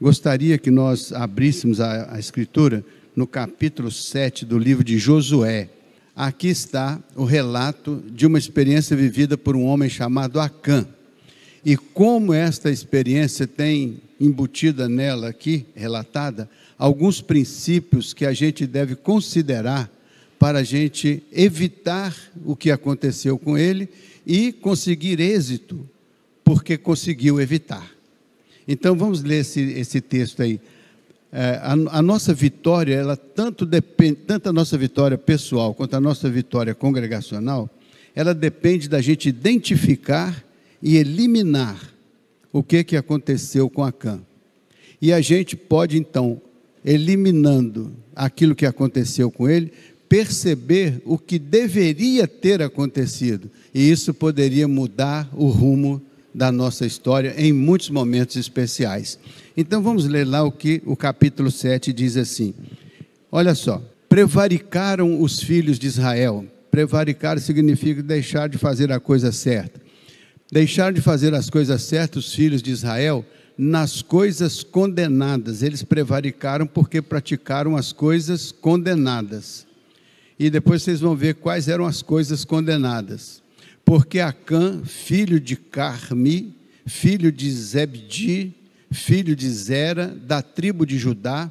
gostaria que nós abríssemos a, a escritura no capítulo 7 do livro de Josué. Aqui está o relato de uma experiência vivida por um homem chamado Acã. E como esta experiência tem embutida nela aqui, relatada, alguns princípios que a gente deve considerar para a gente evitar o que aconteceu com ele e conseguir êxito, porque conseguiu evitar. Então vamos ler esse, esse texto aí. É, a, a, nossa vitória, ela tanto depende, tanto a nossa vitória pessoal quanto a nossa vitória congregacional, ela depende da gente identificar e eliminar o que, que aconteceu com a CAM. E a gente pode, então, eliminando aquilo que aconteceu com ele, perceber o que deveria ter acontecido. E isso poderia mudar o rumo da nossa história em muitos momentos especiais. Então vamos ler lá o que o capítulo 7 diz assim. Olha só, prevaricaram os filhos de Israel. Prevaricar significa deixar de fazer a coisa certa. Deixar de fazer as coisas certas os filhos de Israel nas coisas condenadas. Eles prevaricaram porque praticaram as coisas condenadas. E depois vocês vão ver quais eram as coisas condenadas porque Acã, filho de Carmi, filho de Zebdi, filho de Zera, da tribo de Judá,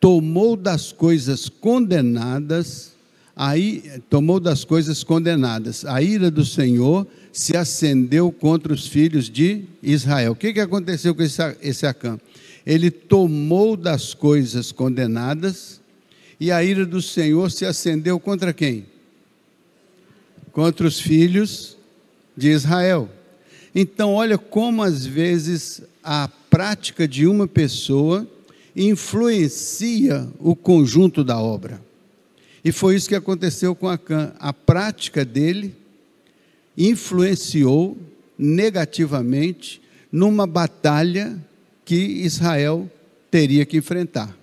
tomou das coisas condenadas, aí tomou das coisas condenadas. A ira do Senhor se acendeu contra os filhos de Israel. O que, que aconteceu com esse, esse Acã? Ele tomou das coisas condenadas, e a ira do Senhor se acendeu contra quem? Contra os filhos de Israel. Então, olha como às vezes a prática de uma pessoa influencia o conjunto da obra. E foi isso que aconteceu com Acã. A prática dele influenciou negativamente numa batalha que Israel teria que enfrentar.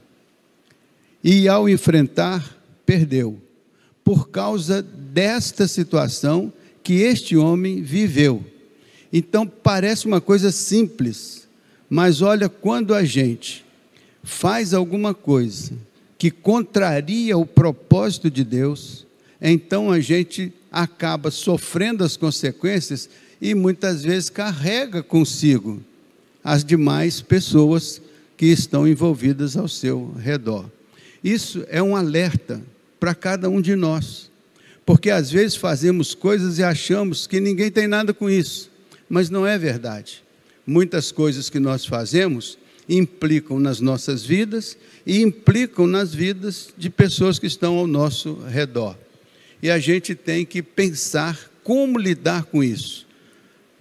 E ao enfrentar, perdeu. Por causa desta situação que este homem viveu. Então parece uma coisa simples, mas olha, quando a gente faz alguma coisa que contraria o propósito de Deus, então a gente acaba sofrendo as consequências e muitas vezes carrega consigo as demais pessoas que estão envolvidas ao seu redor. Isso é um alerta para cada um de nós. Porque às vezes fazemos coisas e achamos que ninguém tem nada com isso, mas não é verdade. Muitas coisas que nós fazemos implicam nas nossas vidas e implicam nas vidas de pessoas que estão ao nosso redor. E a gente tem que pensar como lidar com isso.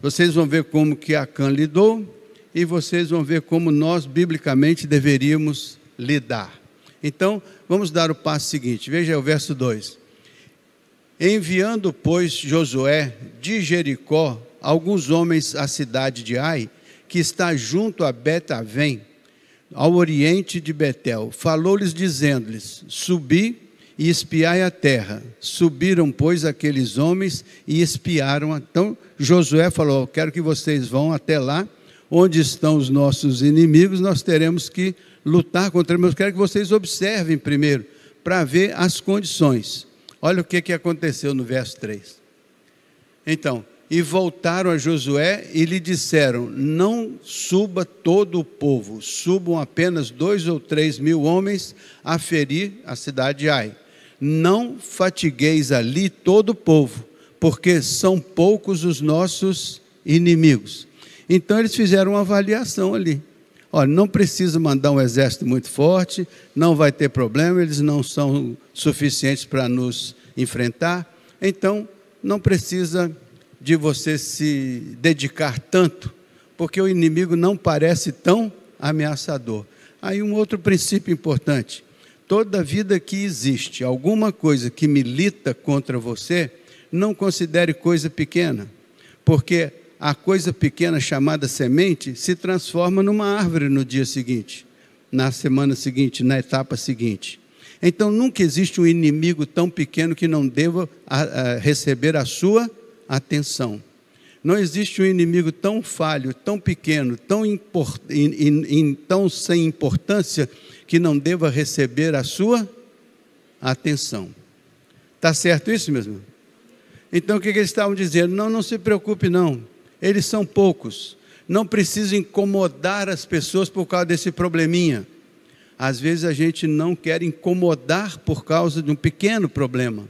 Vocês vão ver como que Acã lidou e vocês vão ver como nós biblicamente deveríamos lidar. Então, vamos dar o passo seguinte. Veja o verso 2. Enviando, pois, Josué de Jericó alguns homens à cidade de Ai, que está junto a Betavém, ao oriente de Betel, falou-lhes, dizendo-lhes: Subi e espiai a terra. Subiram, pois, aqueles homens e espiaram. Então Josué falou: Quero que vocês vão até lá, onde estão os nossos inimigos, nós teremos que lutar contra eles. Mas quero que vocês observem primeiro, para ver as condições. Olha o que, que aconteceu no verso 3. Então, e voltaram a Josué e lhe disseram: Não suba todo o povo, subam apenas dois ou três mil homens a ferir a cidade de Ai. Não fatigueis ali todo o povo, porque são poucos os nossos inimigos. Então eles fizeram uma avaliação ali. Olha, não precisa mandar um exército muito forte, não vai ter problema, eles não são suficientes para nos enfrentar. Então, não precisa de você se dedicar tanto, porque o inimigo não parece tão ameaçador. Aí, um outro princípio importante: toda vida que existe alguma coisa que milita contra você, não considere coisa pequena, porque a coisa pequena chamada semente se transforma numa árvore no dia seguinte, na semana seguinte, na etapa seguinte. Então nunca existe um inimigo tão pequeno que não deva a, a receber a sua atenção. Não existe um inimigo tão falho, tão pequeno, tão, import, in, in, in, tão sem importância que não deva receber a sua atenção. Tá certo isso mesmo? Então o que, que eles estavam dizendo? Não, não se preocupe não. Eles são poucos. Não precisa incomodar as pessoas por causa desse probleminha. Às vezes a gente não quer incomodar por causa de um pequeno problema,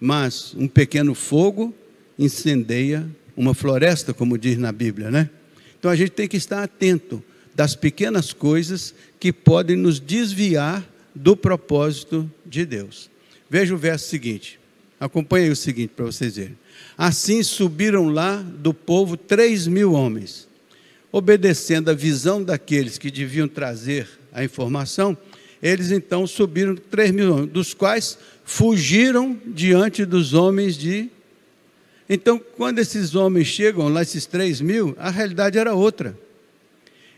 mas um pequeno fogo incendeia uma floresta, como diz na Bíblia, né? Então a gente tem que estar atento das pequenas coisas que podem nos desviar do propósito de Deus. Veja o verso seguinte. Acompanhe o seguinte para vocês verem. Assim subiram lá do povo três mil homens. Obedecendo a visão daqueles que deviam trazer a informação, eles então subiram três mil homens, dos quais fugiram diante dos homens de. Então, quando esses homens chegam lá, esses três mil, a realidade era outra.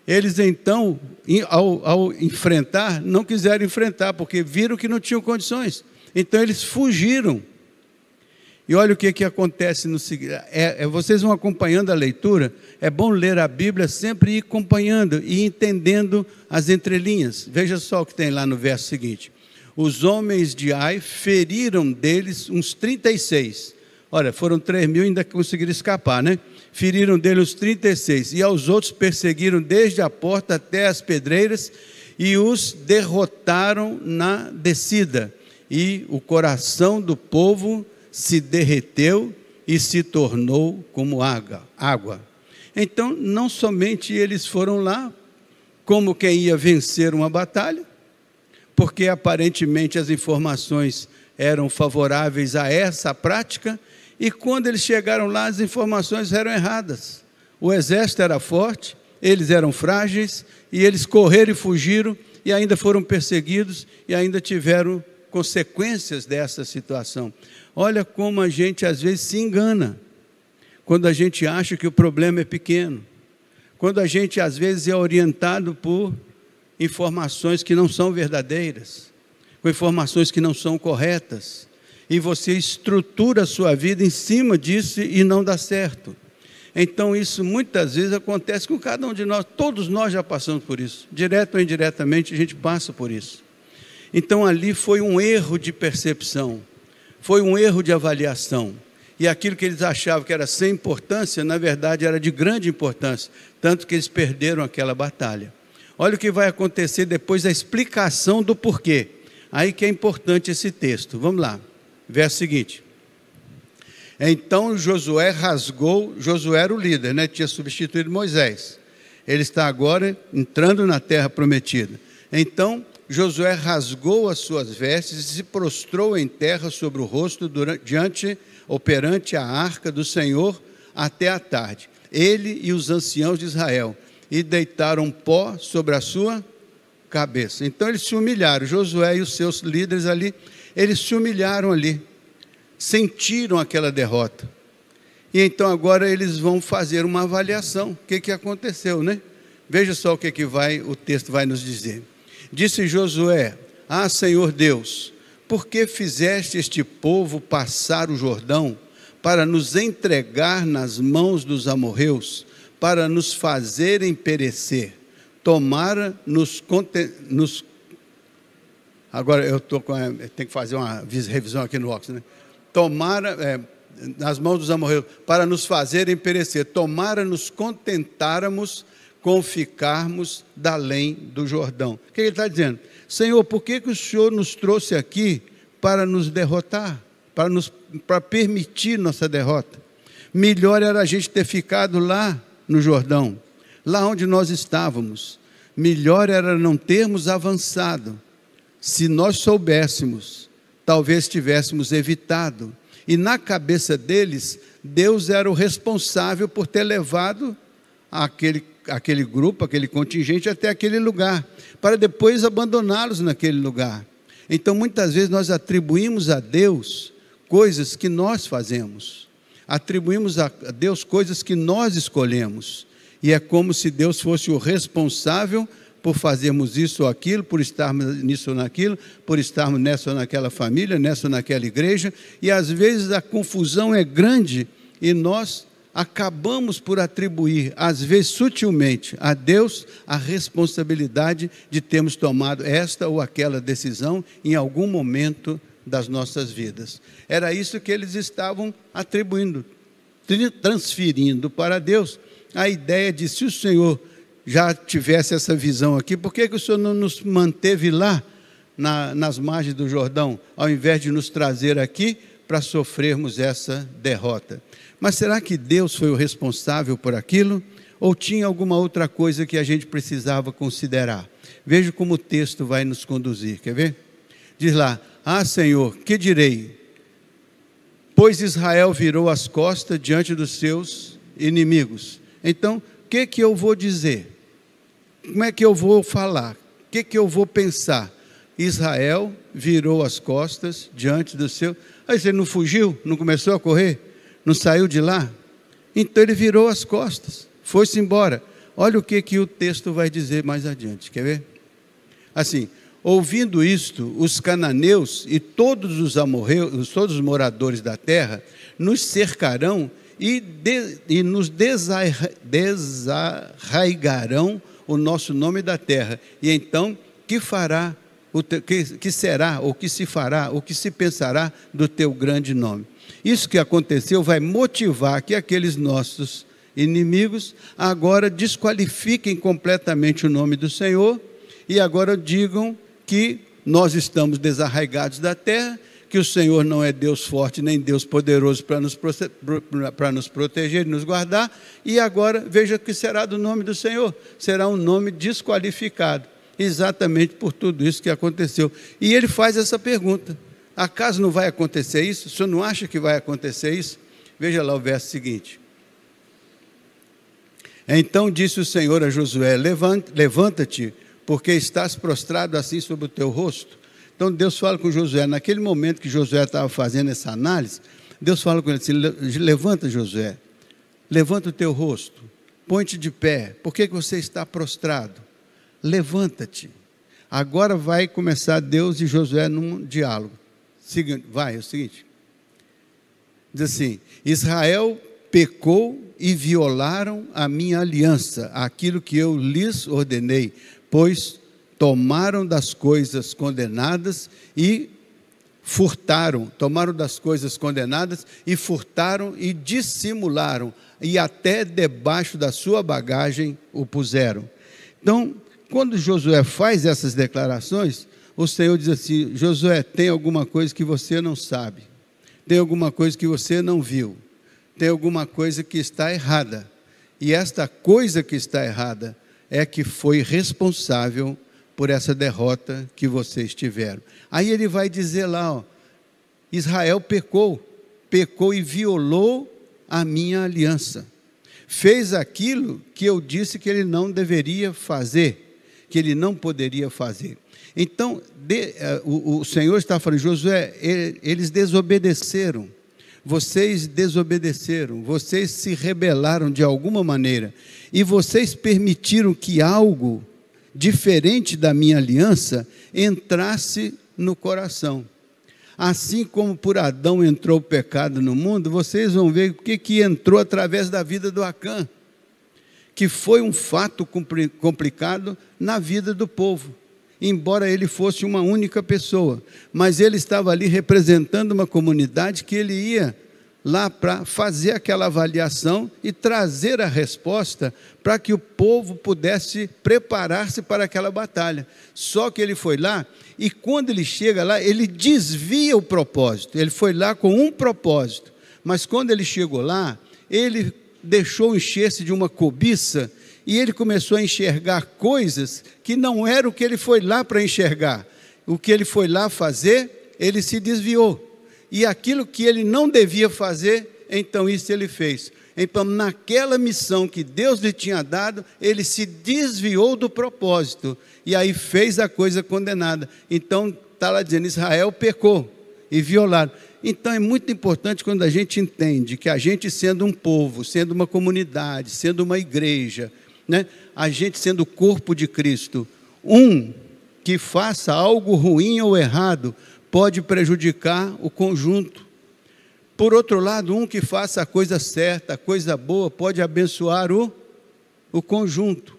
Eles então, ao, ao enfrentar, não quiseram enfrentar, porque viram que não tinham condições. Então, eles fugiram e olha o que, que acontece no seguinte. É, é, vocês vão acompanhando a leitura. É bom ler a Bíblia sempre ir acompanhando e entendendo as entrelinhas. Veja só o que tem lá no verso seguinte. Os homens de Ai feriram deles uns 36. Olha, foram 3 mil e ainda conseguiram escapar, né? Feriram deles uns 36. E aos outros perseguiram desde a porta até as pedreiras e os derrotaram na descida. E o coração do povo se derreteu e se tornou como água. Então, não somente eles foram lá, como quem ia vencer uma batalha, porque aparentemente as informações eram favoráveis a essa prática, e quando eles chegaram lá, as informações eram erradas. O exército era forte, eles eram frágeis, e eles correram e fugiram, e ainda foram perseguidos, e ainda tiveram consequências dessa situação. Olha como a gente às vezes se engana quando a gente acha que o problema é pequeno, quando a gente às vezes é orientado por informações que não são verdadeiras, com informações que não são corretas, e você estrutura a sua vida em cima disso e não dá certo. Então, isso muitas vezes acontece com cada um de nós, todos nós já passamos por isso, direto ou indiretamente, a gente passa por isso. Então ali foi um erro de percepção, foi um erro de avaliação. E aquilo que eles achavam que era sem importância, na verdade era de grande importância, tanto que eles perderam aquela batalha. Olha o que vai acontecer depois da explicação do porquê. Aí que é importante esse texto. Vamos lá. Verso seguinte. Então Josué rasgou, Josué era o líder, né? Tinha substituído Moisés. Ele está agora entrando na terra prometida. Então Josué rasgou as suas vestes e se prostrou em terra sobre o rosto durante, diante operante perante a arca do Senhor até a tarde, ele e os anciãos de Israel, e deitaram pó sobre a sua cabeça. Então eles se humilharam, Josué e os seus líderes ali, eles se humilharam ali, sentiram aquela derrota. E então agora eles vão fazer uma avaliação, o que, que aconteceu, né? Veja só o que, que vai, o texto vai nos dizer. Disse Josué: Ah, Senhor Deus, por que fizeste este povo passar o Jordão para nos entregar nas mãos dos amorreus, para nos fazerem perecer? Tomara nos, conte... nos... Agora eu tô com. A... que fazer uma revisão aqui no óculos, né? Tomara. É, nas mãos dos amorreus, para nos fazerem perecer. Tomara nos contentarmos com ficarmos da além do Jordão. O que ele está dizendo? Senhor, por que, que o Senhor nos trouxe aqui para nos derrotar? Para, nos, para permitir nossa derrota? Melhor era a gente ter ficado lá no Jordão, lá onde nós estávamos. Melhor era não termos avançado. Se nós soubéssemos, talvez tivéssemos evitado. E na cabeça deles, Deus era o responsável por ter levado aquele aquele grupo, aquele contingente até aquele lugar, para depois abandoná-los naquele lugar. Então, muitas vezes, nós atribuímos a Deus coisas que nós fazemos, atribuímos a Deus coisas que nós escolhemos, e é como se Deus fosse o responsável por fazermos isso ou aquilo, por estarmos nisso ou naquilo, por estarmos nessa ou naquela família, nessa ou naquela igreja, e às vezes a confusão é grande e nós acabamos por atribuir, às vezes sutilmente, a Deus a responsabilidade de termos tomado esta ou aquela decisão em algum momento das nossas vidas. Era isso que eles estavam atribuindo, transferindo para Deus a ideia de se o Senhor já tivesse essa visão aqui, por que, que o Senhor não nos manteve lá, na, nas margens do Jordão, ao invés de nos trazer aqui para sofrermos essa derrota? Mas será que Deus foi o responsável por aquilo? Ou tinha alguma outra coisa que a gente precisava considerar? Veja como o texto vai nos conduzir, quer ver? Diz lá: Ah, Senhor, que direi? Pois Israel virou as costas diante dos seus inimigos. Então, o que, que eu vou dizer? Como é que eu vou falar? O que, que eu vou pensar? Israel virou as costas diante do seu. Aí você não fugiu? Não começou a correr? não saiu de lá? Então ele virou as costas, foi-se embora. Olha o que, que o texto vai dizer mais adiante, quer ver? Assim, ouvindo isto, os cananeus e todos os amorreus, todos os moradores da terra, nos cercarão e, de, e nos desarraigarão o nosso nome da terra. E então, que fará, o que, que será, ou que se fará, ou que se pensará do teu grande nome? Isso que aconteceu vai motivar que aqueles nossos inimigos agora desqualifiquem completamente o nome do Senhor e agora digam que nós estamos desarraigados da terra, que o Senhor não é Deus forte nem Deus poderoso para nos, para nos proteger e nos guardar, e agora veja o que será do nome do Senhor, será um nome desqualificado, exatamente por tudo isso que aconteceu. E ele faz essa pergunta: Acaso não vai acontecer isso? O senhor não acha que vai acontecer isso? Veja lá o verso seguinte. Então disse o Senhor a Josué: Levanta-te, porque estás prostrado assim sobre o teu rosto. Então Deus fala com Josué. Naquele momento que Josué estava fazendo essa análise, Deus fala com ele assim: Levanta, Josué, levanta o teu rosto, põe-te de pé, por que, que você está prostrado? Levanta-te. Agora vai começar Deus e Josué num diálogo vai, é o seguinte. Diz assim: Israel pecou e violaram a minha aliança, aquilo que eu lhes ordenei, pois tomaram das coisas condenadas e furtaram, tomaram das coisas condenadas e furtaram e dissimularam, e até debaixo da sua bagagem o puseram. Então, quando Josué faz essas declarações, o Senhor diz assim: Josué, tem alguma coisa que você não sabe, tem alguma coisa que você não viu, tem alguma coisa que está errada. E esta coisa que está errada é que foi responsável por essa derrota que vocês tiveram. Aí ele vai dizer lá, ó, Israel pecou, pecou e violou a minha aliança. Fez aquilo que eu disse que ele não deveria fazer que ele não poderia fazer. Então, de, eh, o, o, Senhor está falando, Josué, eles desobedeceram, vocês desobedeceram, vocês se rebelaram de alguma maneira, e vocês permitiram que algo diferente da minha aliança entrasse no coração. Assim como por Adão entrou o pecado no mundo, vocês vão ver o que, que entrou através da vida do Acã que foi um fato complicado na vida do povo, embora ele fosse uma única pessoa, mas ele estava ali representando uma comunidade que ele ia lá para fazer aquela avaliação e trazer a resposta para que o povo pudesse preparar-se para aquela batalha. Só que ele foi lá e quando ele chega lá, ele desvia o propósito. Ele foi lá com um propósito, mas quando ele chegou lá, ele deixou encher-se de uma cobiça e ele começou a enxergar coisas que não era o que ele foi lá para enxergar. O que ele foi lá fazer, ele se desviou. E aquilo que ele não devia fazer, então isso ele fez. Então, naquela missão que Deus lhe tinha dado, ele se desviou do propósito e aí fez a coisa condenada. Então, está lá dizendo: Israel pecou e violaram. Então é muito importante quando a gente entende que a gente sendo um povo, sendo uma comunidade, sendo uma igreja, né, a gente sendo o corpo de Cristo, um que faça algo ruim ou errado pode prejudicar o conjunto. Por outro lado, um que faça a coisa certa, a coisa boa, pode abençoar o, o conjunto.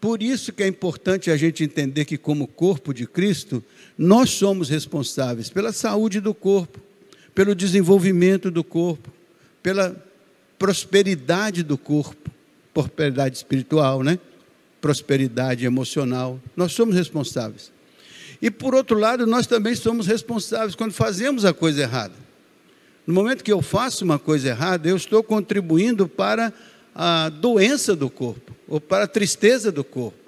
Por isso que é importante a gente entender que, como corpo de Cristo, nós somos responsáveis pela saúde do corpo, pelo desenvolvimento do corpo, pela prosperidade do corpo, prosperidade espiritual, né? prosperidade emocional. Nós somos responsáveis. E por outro lado, nós também somos responsáveis quando fazemos a coisa errada. No momento que eu faço uma coisa errada, eu estou contribuindo para a doença do corpo, ou para a tristeza do corpo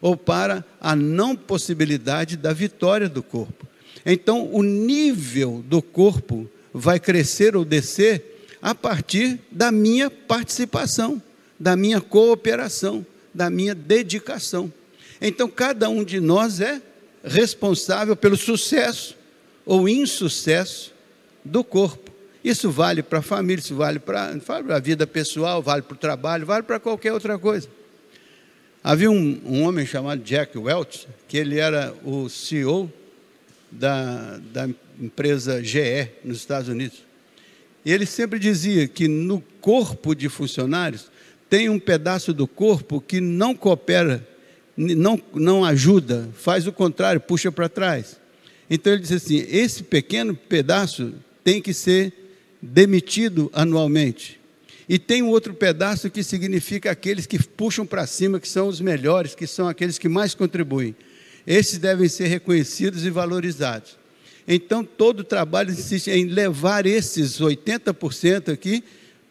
ou para a não possibilidade da vitória do corpo. Então, o nível do corpo vai crescer ou descer a partir da minha participação, da minha cooperação, da minha dedicação. Então, cada um de nós é responsável pelo sucesso ou insucesso do corpo. Isso vale para a família, isso vale para a vida pessoal, vale para o trabalho, vale para qualquer outra coisa. Havia um, um, homem chamado Jack Welch, que ele era o CEO da, da empresa GE nos Estados Unidos. E ele sempre dizia que no corpo de funcionários tem um pedaço do corpo que não coopera, não, não ajuda, faz o contrário, puxa para trás. Então ele disse assim: esse pequeno pedaço tem que ser demitido anualmente. E tem um outro pedaço que significa aqueles que puxam para cima, que são os melhores, que são aqueles que mais contribuem. Esses devem ser reconhecidos e valorizados. Então, todo o trabalho insiste em levar esses 80% aqui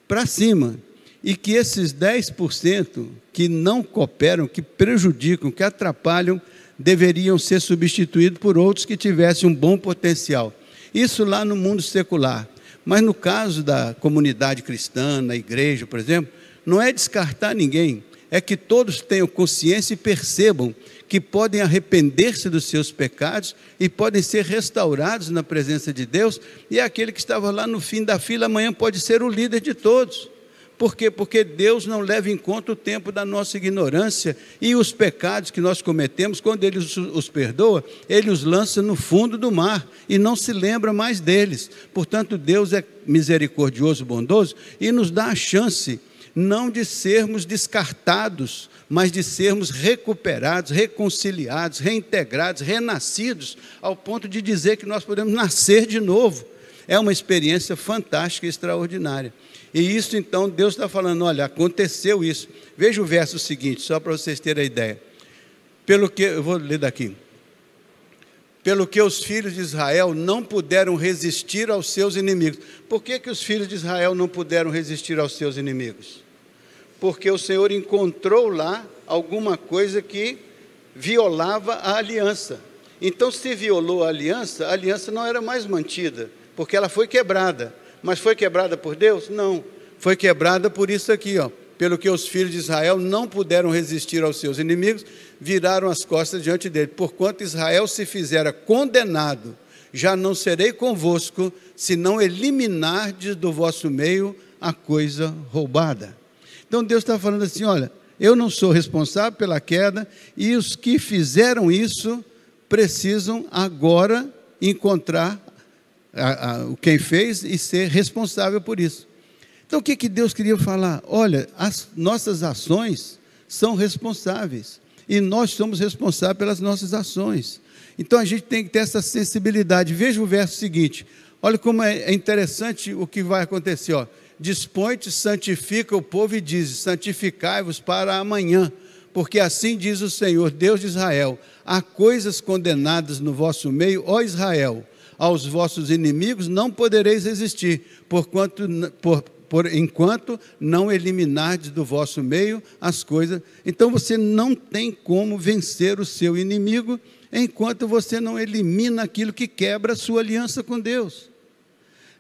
para cima. E que esses 10% que não cooperam, que prejudicam, que atrapalham, deveriam ser substituídos por outros que tivessem um bom potencial. Isso lá no mundo secular. Mas no caso da comunidade cristã, na igreja, por exemplo, não é descartar ninguém, é que todos tenham consciência e percebam que podem arrepender-se dos seus pecados e podem ser restaurados na presença de Deus, e aquele que estava lá no fim da fila amanhã pode ser o líder de todos. Por quê? Porque Deus não leva em conta o tempo da nossa ignorância e os pecados que nós cometemos, quando Ele os perdoa, Ele os lança no fundo do mar e não se lembra mais deles. Portanto, Deus é misericordioso, bondoso e nos dá a chance não de sermos descartados, mas de sermos recuperados, reconciliados, reintegrados, renascidos, ao ponto de dizer que nós podemos nascer de novo é uma experiência fantástica e extraordinária. E isso então Deus está falando: olha, aconteceu isso. Veja o verso seguinte, só para vocês terem a ideia. Pelo que, eu vou ler daqui. Pelo que os filhos de Israel não puderam resistir aos seus inimigos. Por que, que os filhos de Israel não puderam resistir aos seus inimigos? Porque o Senhor encontrou lá alguma coisa que violava a aliança. Então, se violou a aliança, a aliança não era mais mantida porque ela foi quebrada. Mas foi quebrada por Deus? Não. Foi quebrada por isso aqui, ó. Pelo que os filhos de Israel não puderam resistir aos seus inimigos, viraram as costas diante dele. Porquanto Israel se fizera condenado, já não serei convosco, se não eliminardes do vosso meio a coisa roubada. Então Deus está falando assim: olha, eu não sou responsável pela queda, e os que fizeram isso precisam agora encontrar a, a, quem fez e ser responsável por isso. Então, o que, que Deus queria falar? Olha, as nossas ações são responsáveis e nós somos responsáveis pelas nossas ações. Então, a gente tem que ter essa sensibilidade. Veja o verso seguinte. Olha como é, é interessante o que vai acontecer. Ó. Dispõe-te, santifica o povo e diz: santificai-vos para amanhã, porque assim diz o Senhor, Deus de Israel: há coisas condenadas no vosso meio, ó Israel aos vossos inimigos, não podereis resistir, porquanto, por, por enquanto não eliminardes do vosso meio as coisas. Então você não tem como vencer o seu inimigo enquanto você não elimina aquilo que quebra a sua aliança com Deus.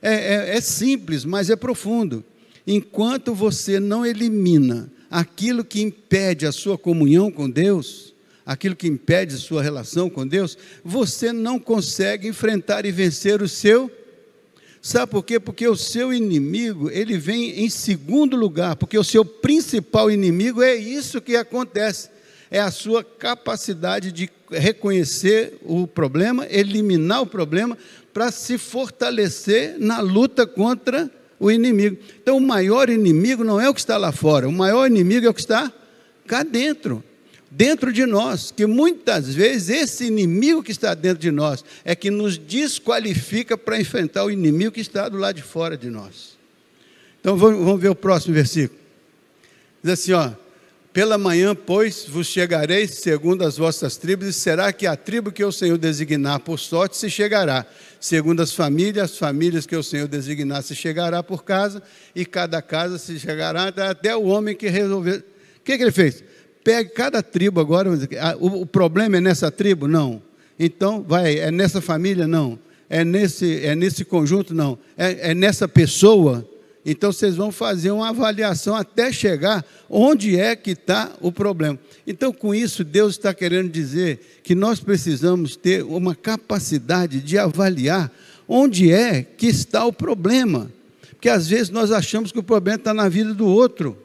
É, é, é simples, mas é profundo. Enquanto você não elimina aquilo que impede a sua comunhão com Deus, aquilo que impede sua relação com Deus, você não consegue enfrentar e vencer o seu. Sabe por quê? Porque o seu inimigo, ele vem em segundo lugar, porque o seu principal inimigo é isso que acontece. É a sua capacidade de reconhecer o problema, eliminar o problema, para se fortalecer na luta contra o inimigo. Então, o maior inimigo não é o que está lá fora, o maior inimigo é o que está cá dentro dentro de nós, que muitas vezes esse inimigo que está dentro de nós é que nos desqualifica para enfrentar o inimigo que está do lado de fora de nós. Então vamos ver o próximo versículo. Diz assim, ó: Pela manhã, pois, vos chegareis segundo as vossas tribos, e será que a tribo que o Senhor designar por sorte se chegará, segundo as famílias, as famílias que o Senhor designar se chegará por casa, e cada casa se chegará até o homem que resolver. O que, que ele fez? pegue cada tribo agora. Ah, o, problema é nessa tribo? Não. Então, vai, é nessa família? Não. É nesse, é nesse conjunto? Não. É, é nessa pessoa? Então, vocês vão fazer uma avaliação até chegar onde é que está o problema. Então, com isso, Deus está querendo dizer que nós precisamos ter uma capacidade de avaliar onde é que está o problema. Porque às vezes nós achamos que o problema está na vida do outro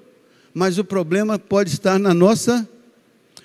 mas o problema pode estar na nossa.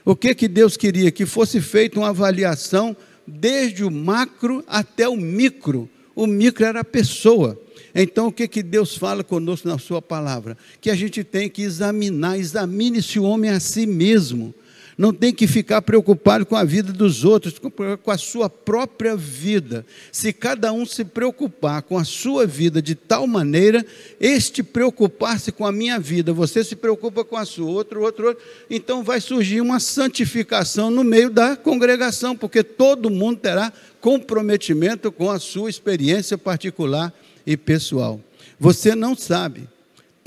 O que que Deus queria? Que fosse feita uma avaliação desde o macro até o micro. O micro era a pessoa. Então, o que, que Deus fala conosco na Sua palavra? Que a gente tem que examinar, examine o homem a si mesmo não tem que ficar preocupado com a vida dos outros, com a sua própria vida. Se cada um se preocupar com a sua vida de tal maneira, este preocupar-se com a minha vida, você se preocupa com a sua, outro, outro, outro, então vai surgir uma santificação no meio da congregação, porque todo mundo terá comprometimento com a sua experiência particular e pessoal. Você não sabe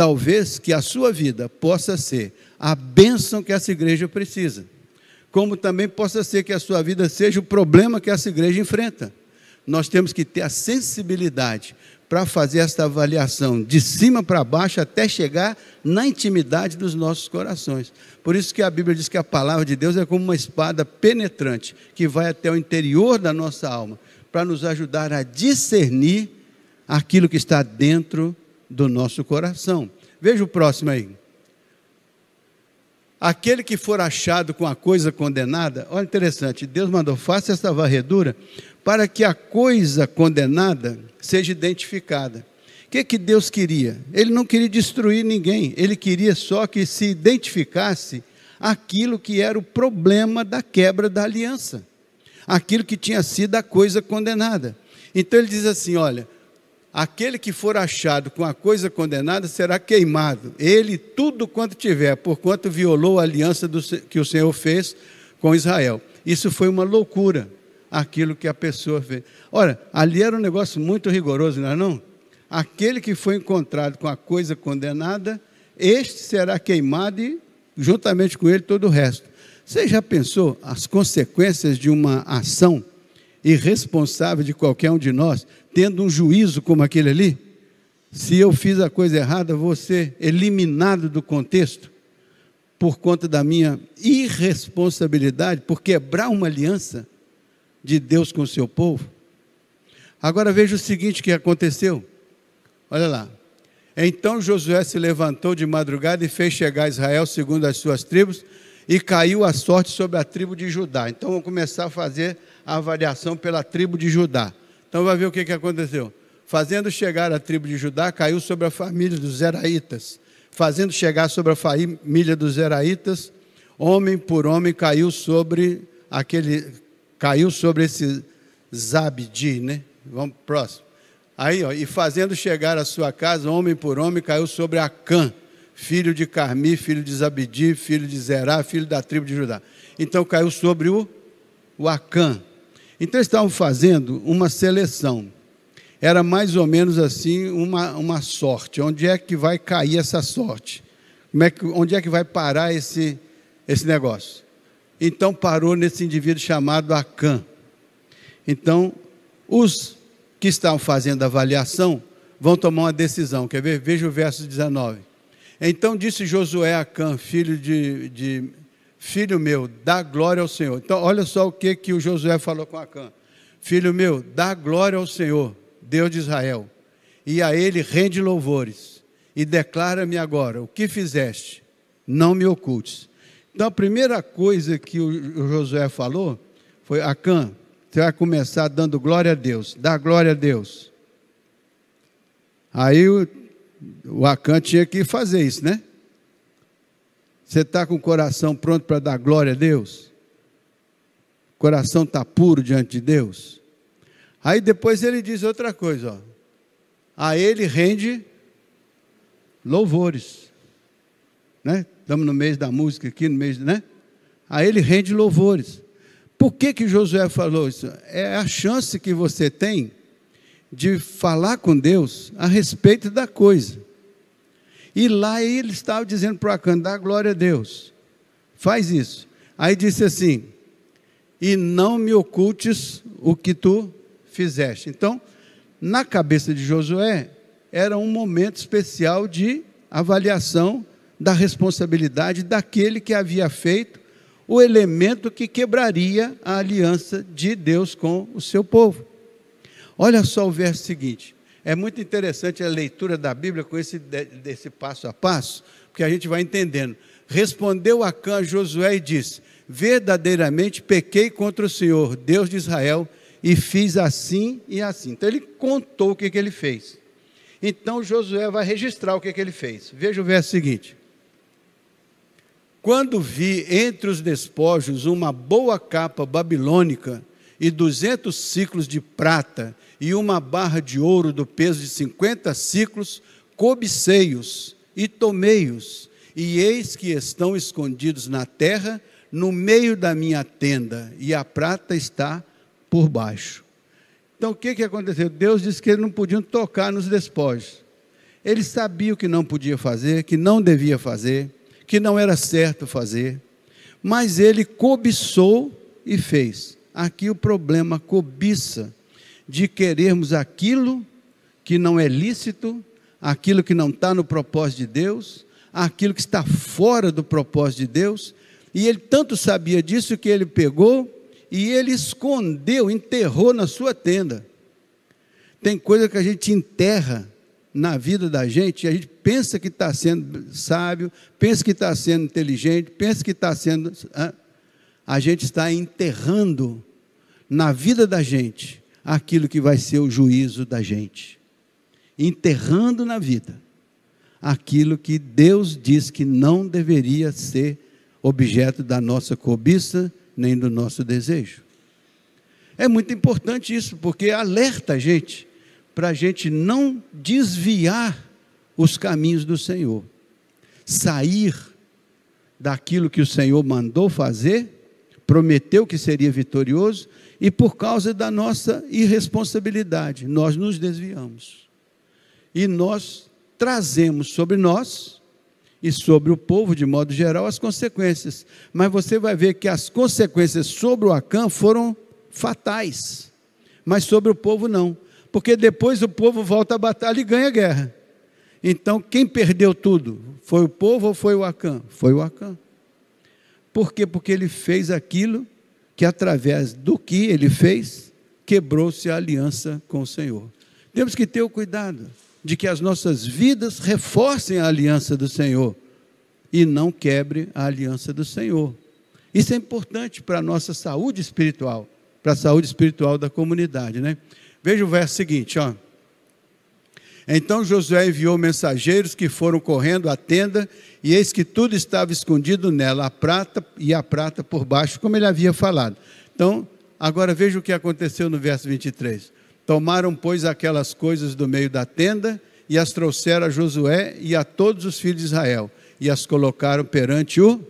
Talvez que a sua vida possa ser a bênção que essa igreja precisa, como também possa ser que a sua vida seja o problema que essa igreja enfrenta. Nós temos que ter a sensibilidade para fazer esta avaliação de cima para baixo até chegar na intimidade dos nossos corações. Por isso que a Bíblia diz que a palavra de Deus é como uma espada penetrante que vai até o interior da nossa alma para nos ajudar a discernir aquilo que está dentro do nosso coração. Veja o próximo aí. Aquele que for achado com a coisa condenada, olha interessante, Deus mandou, faça esta varredura para que a coisa condenada seja identificada. O que, que Deus queria? Ele não queria destruir ninguém, ele queria só que se identificasse aquilo que era o problema da quebra da aliança, aquilo que tinha sido a coisa condenada. Então ele diz assim: olha, aquele que for achado com a coisa condenada será queimado, ele tudo quanto tiver, porquanto violou a aliança do, que o Senhor fez com Israel. Isso foi uma loucura, aquilo que a pessoa fez. Olha, ali era um negócio muito rigoroso, não é não? Aquele que foi encontrado com a coisa condenada, este será queimado e, juntamente com ele, todo o resto. Você já pensou as consequências de uma ação irresponsável de qualquer um de nós? tendo um juízo como aquele ali, se eu fiz a coisa errada, vou ser eliminado do contexto por conta da minha irresponsabilidade por quebrar uma aliança de Deus com o seu povo. Agora veja o seguinte que aconteceu. Olha lá. Então Josué se levantou de madrugada e fez chegar Israel segundo as suas tribos, e caiu a sorte sobre a tribo de Judá. Então vou começar a fazer a avaliação pela tribo de Judá. Então vai ver o que, que aconteceu. Fazendo chegar a tribo de Judá, caiu sobre a família dos Zeraitas. Fazendo chegar sobre a família dos Zeraitas, homem por homem caiu sobre aquele, caiu sobre esse Zabdi, né? Vamos próximo. Aí, ó, e fazendo chegar a sua casa, homem por homem, caiu sobre Acã, filho de Carmi, filho de Zabdi, filho de Zerá, filho da tribo de Judá. Então caiu sobre o, o Acã, então eles estavam fazendo uma seleção. Era mais ou menos assim uma, uma sorte. Onde é que vai cair essa sorte? Como é que, onde é que vai parar esse, esse negócio? Então parou nesse indivíduo chamado Acã. Então, os que estavam fazendo a avaliação vão tomar uma decisão. Quer ver? Veja o verso 19. Então disse Josué a Acã, filho de, de Filho meu, dá glória ao Senhor. Então, olha só o que, que o Josué falou com Acã. Filho meu, dá glória ao Senhor, Deus de Israel, e a ele rende louvores, e declara-me agora, o que fizeste? Não me ocultes. Então, a primeira coisa que o Josué falou foi, Acã, você vai começar dando glória a Deus, dá glória a Deus. Aí o, o Acã tinha que fazer isso, né? Você está com o coração pronto para dar glória a Deus? O coração está puro diante de Deus? Aí depois ele diz outra coisa, ó. A ele rende louvores. Né? Estamos no mês da música aqui, no mês, né? A ele rende louvores. Por que que Josué falou isso? É a chance que você tem de falar com Deus a respeito da coisa. E lá ele estava dizendo para Acã: dá glória a Deus, faz isso. Aí disse assim: e não me ocultes o que tu fizeste. Então, na cabeça de Josué, era um momento especial de avaliação da responsabilidade daquele que havia feito o elemento que quebraria a aliança de Deus com o seu povo. Olha só o verso seguinte: é muito interessante a leitura da Bíblia com esse desse passo a passo, porque a gente vai entendendo. Respondeu Acã a Josué e disse: Verdadeiramente pequei contra o Senhor, Deus de Israel, e fiz assim e assim. Então ele contou o que, que ele fez. Então Josué vai registrar o que, que ele fez. Veja o verso seguinte. Quando vi entre os despojos uma boa capa babilônica e duzentos ciclos de prata e uma barra de ouro do peso de cinquenta ciclos, cobicei-os e tomei-os, e eis que estão escondidos na terra, no meio da minha tenda, e a prata está por baixo. Então o que, que aconteceu? Deus disse que eles não podiam tocar nos despojos. sabia o que não podia fazer, que não devia fazer, que não era certo fazer, mas ele cobiçou e fez. Aqui o problema, cobiça de querermos aquilo que não é lícito, aquilo que não está no propósito de Deus, aquilo que está fora do propósito de Deus. E ele tanto sabia disso que ele pegou e ele escondeu, enterrou na sua tenda. Tem coisa que a gente enterra na vida da gente, e a gente pensa que está sendo sábio, pensa que está sendo inteligente, pensa que está sendo. A gente está enterrando na vida da gente aquilo que vai ser o juízo da gente, enterrando na vida aquilo que Deus diz que não deveria ser objeto da nossa cobiça nem do nosso desejo. É muito importante isso, porque alerta a gente para a gente não desviar os caminhos do Senhor, sair daquilo que o Senhor mandou fazer prometeu que seria vitorioso, e por causa da nossa irresponsabilidade, nós nos desviamos. E nós trazemos sobre nós e sobre o povo, de modo geral, as consequências. Mas você vai ver que as consequências sobre o Acã foram fatais, mas sobre o povo não, porque depois o povo volta à batalha e ganha a guerra. Então, quem perdeu tudo? Foi o povo ou foi o Acã? Foi o Acã. Por quê? Porque ele fez aquilo que, através do que ele fez, quebrou-se a aliança com o Senhor. Temos que ter o cuidado de que as nossas vidas reforcem a aliança do Senhor e não quebre a aliança do Senhor. Isso é importante para a nossa saúde espiritual, para a saúde espiritual da comunidade, né? Veja o verso seguinte, ó. Então Josué enviou mensageiros que foram correndo à tenda, e eis que tudo estava escondido nela, a prata e a prata por baixo, como ele havia falado. Então, agora veja o que aconteceu no verso 23. Tomaram, pois, aquelas coisas do meio da tenda e as trouxeram a Josué e a todos os filhos de Israel, e as colocaram perante o.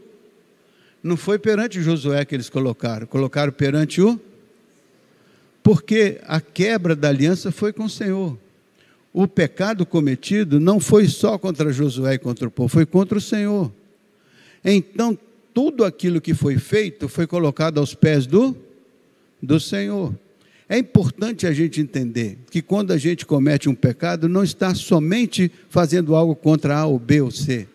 Não foi perante Josué que eles colocaram, colocaram perante o. Porque a quebra da aliança foi com o Senhor o pecado cometido não foi só contra Josué e contra o povo, foi contra o Senhor. Então, tudo aquilo que foi feito foi colocado aos pés do, do Senhor. É importante a gente entender que quando a gente comete um pecado, não está somente fazendo algo contra A ou B ou C.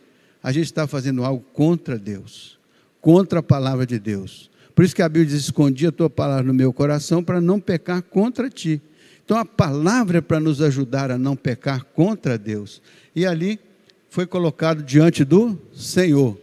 A gente está fazendo algo contra Deus, contra a palavra de Deus. Por isso que a Bíblia diz: escondi a tua palavra no meu coração para não pecar contra ti. Então a palavra é para nos ajudar a não pecar contra Deus. E ali foi colocado diante do Senhor.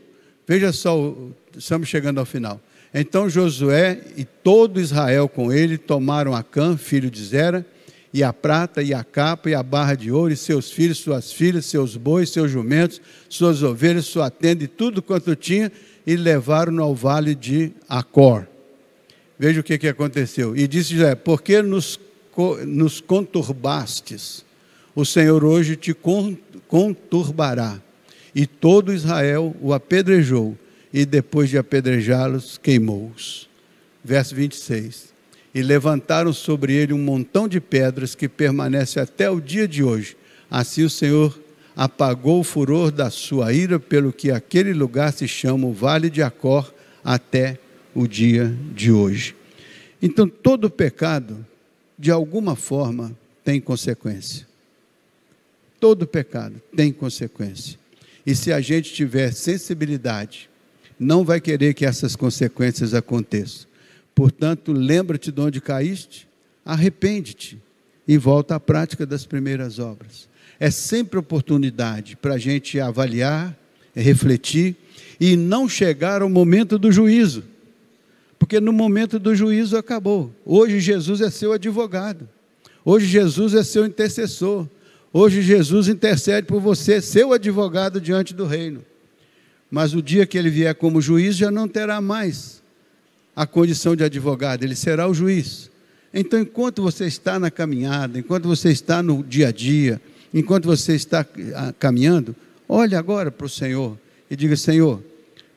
Veja só, estamos chegando ao final. Então Josué e todo Israel com ele tomaram Acã, filho de Zera, e a prata, e a capa, e a barra de ouro, e seus filhos, suas filhas, seus bois, seus jumentos, suas ovelhas, sua tenda, e tudo quanto tinha, e levaram-no ao vale de Acor. Veja o que, que aconteceu. E disse Josué: Por que nos nos conturbastes, o Senhor hoje te conturbará. E todo Israel o apedrejou, e depois de apedrejá-los, queimou-os. Verso 26. E levantaram sobre ele um montão de pedras que permanece até o dia de hoje. Assim o Senhor apagou o furor da sua ira, pelo que aquele lugar se chama o Vale de Acor até o dia de hoje. Então, todo pecado de alguma forma, tem consequência. Todo pecado tem consequência. E se a gente tiver sensibilidade, não vai querer que essas consequências aconteçam. Portanto, lembra-te de onde caíste, arrepende-te e volta à prática das primeiras obras. É sempre oportunidade para a gente avaliar, refletir e não chegar ao momento do juízo. Porque no momento do juízo acabou. Hoje Jesus é seu advogado. Hoje Jesus é seu intercessor. Hoje Jesus intercede por você, seu advogado diante do reino. Mas o dia que ele vier como juiz já não terá mais a condição de advogado, ele será o juiz. Então, enquanto você está na caminhada, enquanto você está no dia a dia, enquanto você está ah, caminhando, olhe agora para o Senhor e diga: Senhor,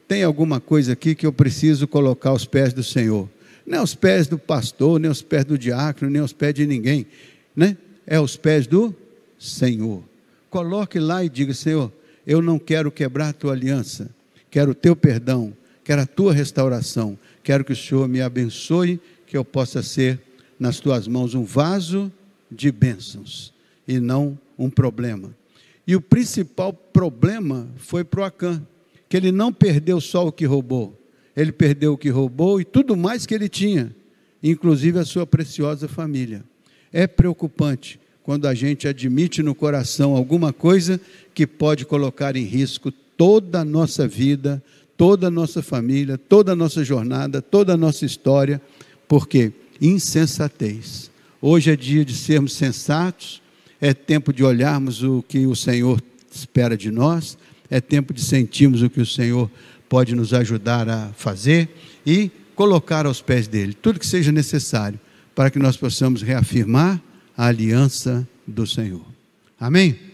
tem alguma coisa aqui que eu preciso colocar aos pés do Senhor. Não aos pés do pastor, nem aos pés do diácono, nem aos pés de ninguém, né? É aos pés do Senhor. Coloque lá e diga: Senhor, eu não quero quebrar a tua aliança, quero o teu perdão, quero a tua restauração, quero que o Senhor me abençoe, que eu possa ser nas tuas mãos um vaso de bênçãos e não um problema. E o principal problema foi para o Acã que ele não perdeu só o que roubou, ele perdeu o que roubou e tudo mais que ele tinha, inclusive a sua preciosa família. É preocupante quando a gente admite no coração alguma coisa que pode colocar em risco toda a nossa vida, toda a nossa família, toda a nossa jornada, toda a nossa história. porque Insensatez. Hoje é dia de sermos sensatos, é tempo de olharmos o que o Senhor espera de nós, é tempo de sentirmos o que o Senhor pode nos ajudar a fazer e colocar aos pés dele tudo que seja necessário para que nós possamos reafirmar a aliança do Senhor. Amém?